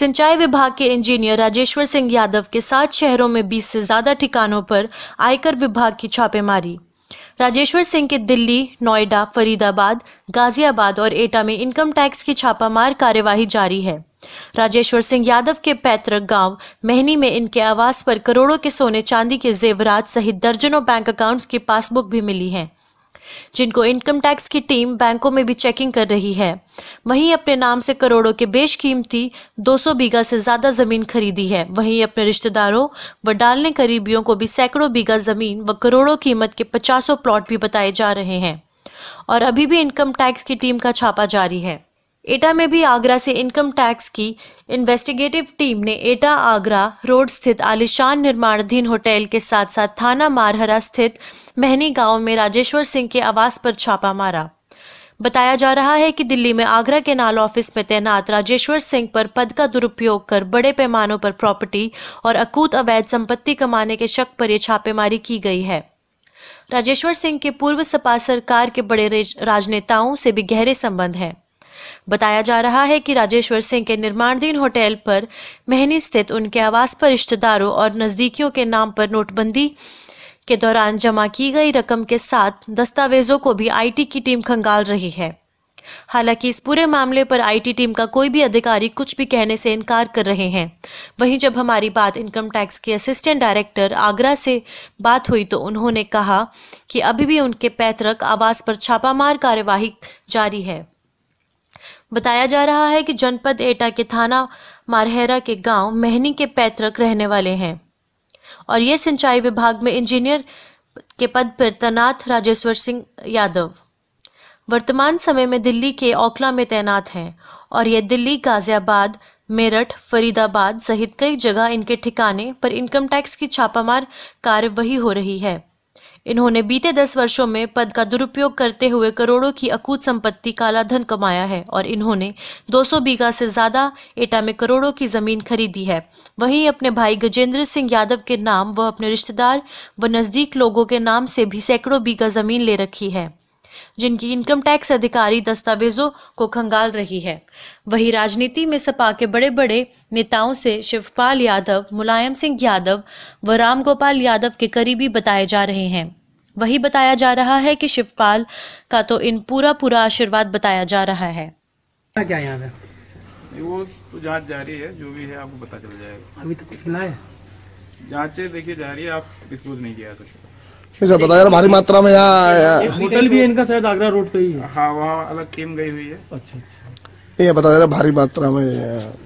सिंचाई विभाग के इंजीनियर राजेश्वर सिंह यादव के सात शहरों में 20 से ज्यादा ठिकानों पर आयकर विभाग की छापेमारी राजेश्वर सिंह के दिल्ली नोएडा फरीदाबाद गाजियाबाद और एटा में इनकम टैक्स की छापामार कार्यवाही जारी है राजेश्वर सिंह यादव के पैतृक गांव मेहनी में इनके आवास पर करोड़ों के सोने चांदी के जेवरात सहित दर्जनों बैंक अकाउंट्स की पासबुक भी मिली हैं जिनको इनकम टैक्स की टीम बैंकों में भी चेकिंग कर रही है वहीं अपने नाम से करोड़ों के बेशकीमती 200 बीघा से ज्यादा जमीन खरीदी है वहीं अपने रिश्तेदारों व डालने करीबियों को भी सैकड़ों बीघा जमीन व करोड़ों कीमत के पचासों प्लॉट भी बताए जा रहे हैं और अभी भी इनकम टैक्स की टीम का छापा जारी है एटा में भी आगरा से इनकम टैक्स की इन्वेस्टिगेटिव टीम ने एटा आगरा रोड स्थित आलिशान निर्माणाधीन होटल के साथ साथ थाना मारहरा स्थित महनी गांव में राजेश्वर सिंह के आवास पर छापा मारा बताया जा रहा है कि दिल्ली में आगरा के नाल ऑफिस में तैनात राजेश्वर सिंह पर पद का दुरुपयोग कर बड़े पैमानों पर प्रॉपर्टी और अकूत अवैध संपत्ति कमाने के शक पर यह छापेमारी की गई है राजेश्वर सिंह के पूर्व सपा सरकार के बड़े राजनेताओं से भी गहरे संबंध हैं बताया जा रहा है कि राजेश्वर सिंह के निर्माणधीन होटल पर मेहनी स्थित उनके आवास पर रिश्तेदारों और नजदीकियों के नाम पर नोटबंदी के दौरान जमा की गई रकम के साथ दस्तावेजों को भी आईटी की टीम खंगाल रही है हालांकि इस पूरे मामले पर आईटी टीम का कोई भी अधिकारी कुछ भी कहने से इनकार कर रहे हैं वहीं जब हमारी बात इनकम टैक्स के असिस्टेंट डायरेक्टर आगरा से बात हुई तो उन्होंने कहा कि अभी भी उनके पैतृक आवास पर छापामार कार्यवाही जारी है बताया जा रहा है कि जनपद एटा के थाना मारहेरा के गांव मेहनी के पैतृक रहने वाले हैं और ये सिंचाई विभाग में इंजीनियर के पद पर तैनात राजेश्वर सिंह यादव वर्तमान समय में दिल्ली के ओखला में तैनात हैं और ये दिल्ली गाजियाबाद मेरठ फरीदाबाद सहित कई जगह इनके ठिकाने पर इनकम टैक्स की छापामार कार्यवाही हो रही है इन्होंने बीते दस वर्षों में पद का दुरुपयोग करते हुए करोड़ों की अकूत संपत्ति काला धन कमाया है और इन्होंने 200 बीघा से ज्यादा एटा में करोड़ों की जमीन खरीदी है वहीं अपने भाई गजेंद्र सिंह यादव के नाम व अपने रिश्तेदार व नजदीक लोगों के नाम से भी सैकड़ों बीघा जमीन ले रखी है जिनकी इनकम टैक्स अधिकारी दस्तावेजों को खंगाल रही है वही राजनीति में सपा के बड़े बड़े नेताओं से शिवपाल यादव मुलायम सिंह यादव व रामगोपाल यादव के करीबी बताए जा रहे हैं वही बताया जा रहा है कि शिवपाल का तो इन पूरा पूरा आशीर्वाद बताया जा रहा है क्या यहाँ वो तो जांच जा रही है जो भी है आपको पता चल जाएगा अभी तो कुछ मिला है जांचें देखिए जा रही है आप डिस्पोज नहीं किया सकते बताया भारी मात्रा में यहाँ होटल भी इनका शायद आगरा रोड पे ही है हाँ वहाँ अलग टीम गई हुई है अच्छा अच्छा ये बताया रहा भारी मात्रा में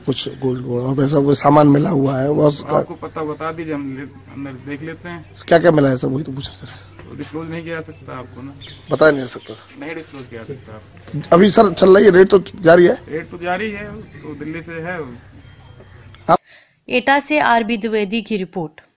कुछ गोल्ड गोल्ड और ऐसा कोई सामान मिला हुआ है वो आपको पता बता दीजिए हम अंदर देख लेते हैं क्या क्या मिला है सब वही तो पूछ रहे तो डिस्क्लोज नहीं किया सकता आपको ना बताया नहीं सकता नहीं डिस्क्लोज किया सकता अभी सर चल रही है रेट तो जारी है रेट तो जारी है तो दिल्ली से है एटा से आरबी द्विवेदी की रिपोर्ट